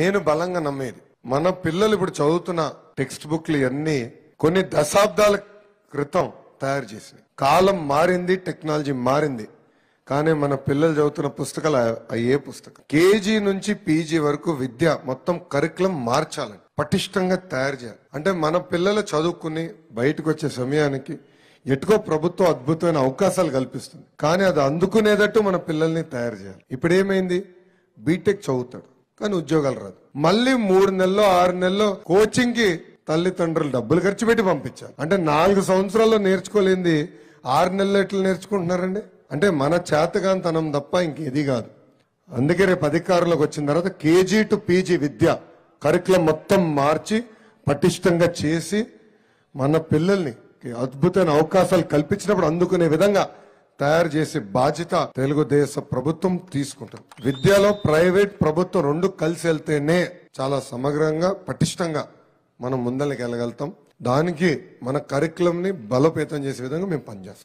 నేను బలంగా నమ్మేది మన పిల్లలు ఇప్పుడు చదువుతున్న టెక్స్ట్ బుక్లు ఇవన్నీ కొన్ని దశాబ్దాల క్రితం తయారు చేసినాయి కాలం మారింది టెక్నాలజీ మారింది కానీ మన పిల్లలు చదువుతున్న పుస్తకాలు అయ్యే పుస్తకం కేజీ నుంచి పీజీ వరకు విద్య మొత్తం కరికులం మార్చాలని పటిష్టంగా తయారు చేయాలి అంటే మన పిల్లలు చదువుకుని బయటకు వచ్చే సమయానికి ఎటుకో ప్రభుత్వం అద్భుతమైన అవకాశాలు కల్పిస్తుంది కానీ అది అందుకునేటట్టు మన పిల్లల్ని తయారు చేయాలి ఇప్పుడు ఏమైంది బీటెక్ చదువుతాడు కానీ ఉద్యోగాలు రాదు మళ్ళీ మూడు నెలల్లో ఆరు నెలల్లో కోచింగ్కి తల్లిదండ్రులు డబ్బులు ఖర్చు పెట్టి పంపించారు అంటే నాలుగు సంవత్సరాల్లో నేర్చుకోలేంది ఆరు నెలలు ఎట్లా నేర్చుకుంటున్నారండి అంటే మన చేతగాంతనం తప్ప ఇంకేది కాదు అందుకే రేపు అధికారంలోకి వచ్చిన తర్వాత కేజీ టు పీజీ విద్య కరికులం మొత్తం మార్చి పటిష్టంగా చేసి మన పిల్లల్ని అద్భుతమైన అవకాశాలు కల్పించినప్పుడు అందుకునే విధంగా తయారు చేసే బాధ్యత తెలుగుదేశం ప్రభుత్వం తీసుకుంటుంది విద్యలో ప్రైవేట్ ప్రభుత్వం రెండు కలిసి వెళ్తేనే చాలా సమగ్రంగా పటిష్టంగా మనం ముందరికి వెళ్ళగలుగుతాం దానికి మన ని బలోపేతం చేసే విధంగా మేము పనిచేస్తాం